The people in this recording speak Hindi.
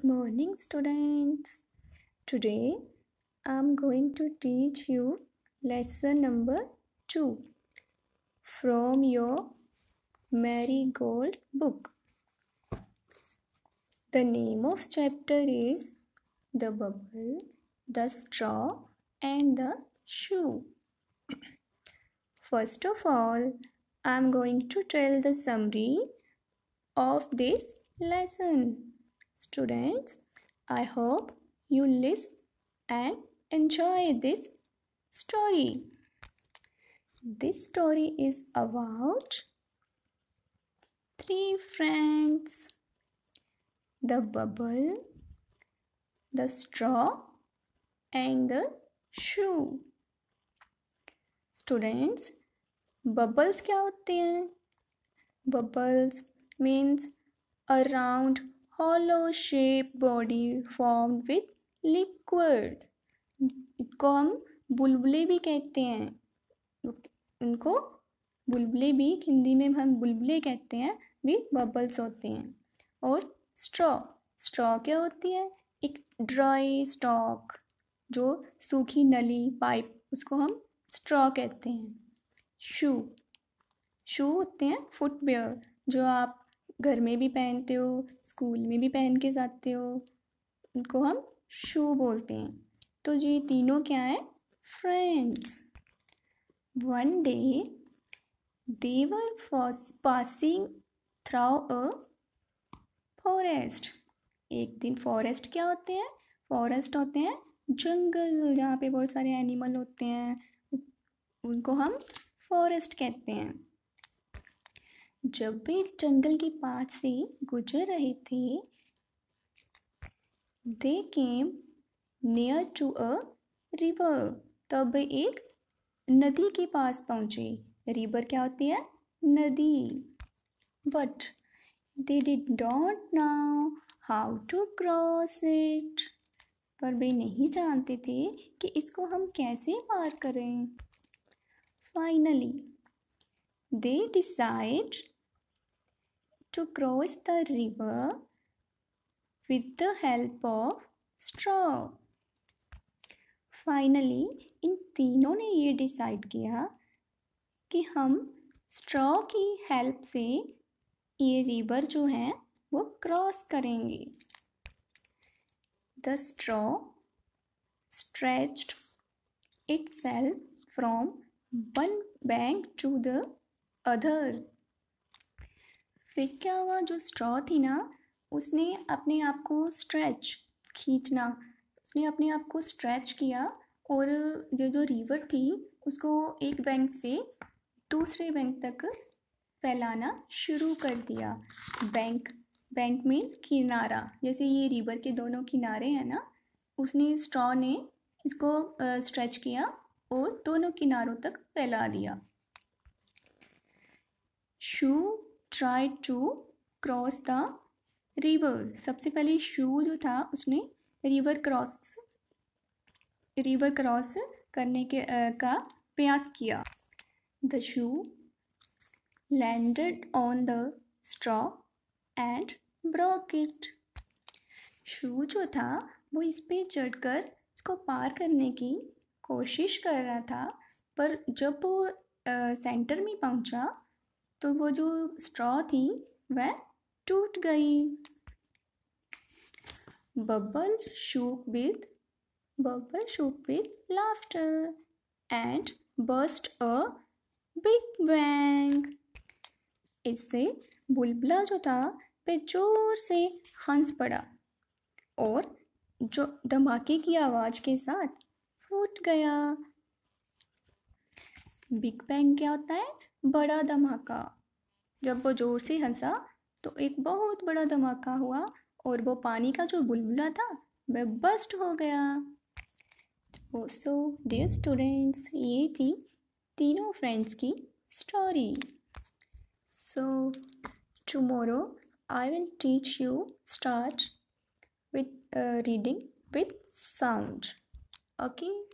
good morning students today i'm going to teach you lesson number 2 from your marigold book the name of chapter is the bubble the straw and the shoe first of all i'm going to tell the summary of this lesson Students, I hope you listen and enjoy this story. This story is about three friends the bubble, the straw, and the shoe. Students, bubbles kya होते हैं? Bubbles means a round hollow shaped body formed with liquid इसको हम बुलबुले भी कहते हैं उनको बुलबुले भी हिंदी में हम बुलबुले कहते हैं भी बबल्स होते हैं और स्ट्रॉ स्ट्रॉ क्या होती है एक ड्राई स्टॉक जो सूखी नली पाइप उसको हम स्ट्रॉ कहते हैं शू शू होते हैं फुटवेयर जो आप घर में भी पहनते हो स्कूल में भी पहन के जाते हो उनको हम शू बोलते हैं तो ये तीनों क्या है friends one day they were for passing through a forest एक दिन फॉरेस्ट क्या होते हैं फॉरेस्ट होते हैं जंगल जहाँ पे बहुत सारे एनिमल होते हैं उनको हम फॉरेस्ट कहते हैं जब वे जंगल के पास से गुजर रहे थे they came near to a river तब वे एक नदी के पास पहुंचे रिवर क्या होती है नदी but they did don't know how to cross it पर वे नहीं जानते थे कि इसको हम कैसे पार करें finally they decide to cross the river with the help of straw. Finally इन तीनों ने ये डिसाइड किया कि हम स्ट्रॉ की हेल्प से ये रिवर जो है वो क्रॉस करेंगे the straw stretched itself from one bank to the other फिर क्या हुआ जो स्ट्रॉ थी ना उसने अपने आप को स्ट्रेच खींचना उसने अपने आप को स्ट्रेच किया और ये जो रिवर थी उसको एक बैंक से दूसरे बैंक तक फैलाना शुरू कर दिया बैंक बैंक मीन्स किनारा जैसे ये रिवर के दोनों किनारे हैं ना उसने स्ट्रॉ ने इसको स्ट्रेच किया और दोनों किनारों तक फैला दिया shoe try to cross the river सबसे पहले शू जो था उसने रिवर क्रॉस रिवर क्रॉस करने के आ, का प्रयास किया the shoe landed on the straw and broke it shoe जो था वो इस चढ़ चढ़कर इसको पार करने की कोशिश कर रहा था पर जब वो सेंटर में पहुंचा तो वो जो स्ट्रॉ थी वह टूट गई bubble shook with bubble shook with laughter and burst a big bang इससे बुलबुला जो था पे जोर से हंस पड़ा और जो धमाके की आवाज़ के साथ फूट गया बिग बैंग क्या होता है बड़ा धमाका जब वो ज़ोर से हंसा तो एक बहुत बड़ा धमाका हुआ और वो पानी का जो बुलबुला था वह बस्ट हो गया सो डियर स्टूडेंट्स ये थी तीनों फ्रेंड्स की story so tomorrow I will teach you start with reading with sound okay